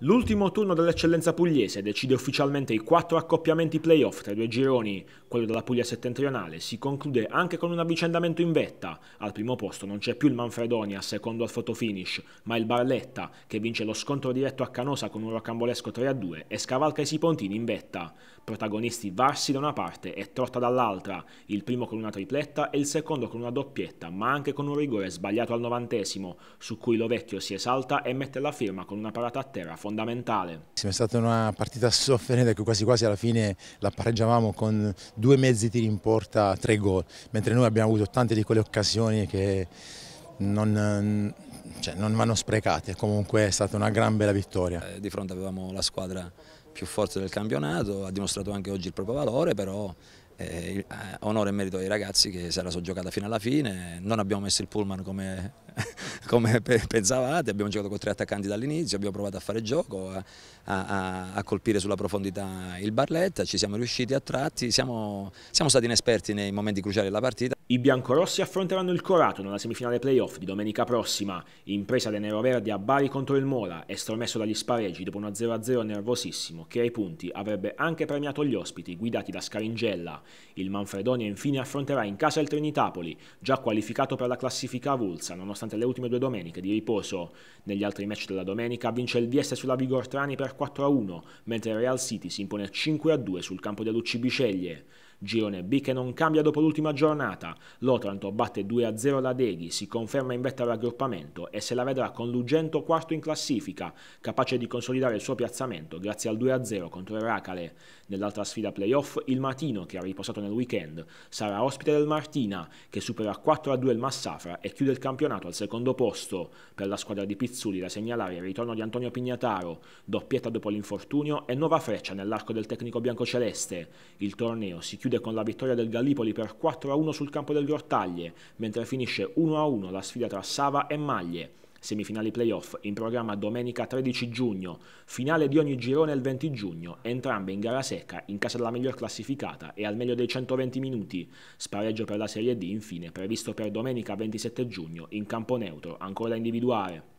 L'ultimo turno dell'eccellenza pugliese decide ufficialmente i quattro accoppiamenti playoff tra i due gironi. Quello della Puglia settentrionale si conclude anche con un avvicendamento in vetta. Al primo posto non c'è più il Manfredonia, secondo al fotofinish, ma il Barletta, che vince lo scontro diretto a Canosa con un rocambolesco 3-2 e scavalca i Sipontini in vetta. Protagonisti Varsi da una parte e Trotta dall'altra, il primo con una tripletta e il secondo con una doppietta, ma anche con un rigore sbagliato al novantesimo, su cui Lovecchio si esalta e mette la firma con una parata a terra fondamentale. È stata una partita sofferente che quasi quasi alla fine la pareggiavamo con due mezzi tiri in porta, tre gol, mentre noi abbiamo avuto tante di quelle occasioni che non, cioè, non vanno sprecate, comunque è stata una gran bella vittoria. Eh, di fronte avevamo la squadra più forte del campionato, ha dimostrato anche oggi il proprio valore, però eh, eh onore e merito ai ragazzi che si era soggiocata fino alla fine, non abbiamo messo il pullman come come pensavate, abbiamo giocato con tre attaccanti dall'inizio, abbiamo provato a fare gioco, a, a, a, colpire sulla profondità il Barletta, ci siamo riusciti a tratti, siamo, siamo stati inesperti nei momenti cruciali della partita. I biancorossi affronteranno il Corato nella semifinale playoff di domenica prossima, impresa dei neroverdi a Bari contro il Mola, estromesso dagli spareggi dopo una 0-0 nervosissimo che ai punti avrebbe anche premiato gli ospiti guidati da Scaringella. Il Manfredonia infine affronterà in casa il Trinitapoli, già qualificato per la classifica avulsa nonostante le ultime due due domeniche di riposo. Negli altri match della domenica vince il Vieste sulla Vigortrani per 4-1, mentre il Real City si impone 5-2 sul campo dell'UC Biceglie. Girone B che non cambia dopo l'ultima giornata. L'Otranto batte 2-0 la Deghi, si conferma in vetta al raggruppamento e se la vedrà con Lugento quarto in classifica, capace di consolidare il suo piazzamento grazie al 2-0 contro il Eracale. Nell'altra sfida playoff il Matino, che ha riposato nel weekend, sarà ospite del Martina, che supera 4-2 il Massafra e chiude il campionato al secondo posto. Per la squadra di Pizzuli da segnalare il ritorno di Antonio Pignataro, doppietta dopo l'infortunio e nuova freccia nell'arco del tecnico biancoceleste. Il torneo si chiude chiude con la vittoria del Gallipoli per 4-1 sul campo del Grottaglie, mentre finisce 1-1 la sfida tra Sava e Maglie. Semifinali playoff in programma domenica 13 giugno, finale di ogni girone il 20 giugno, entrambe in gara secca in casa della miglior classificata e al meglio dei 120 minuti. Spareggio per la Serie D infine previsto per domenica 27 giugno in campo neutro, ancora da individuare.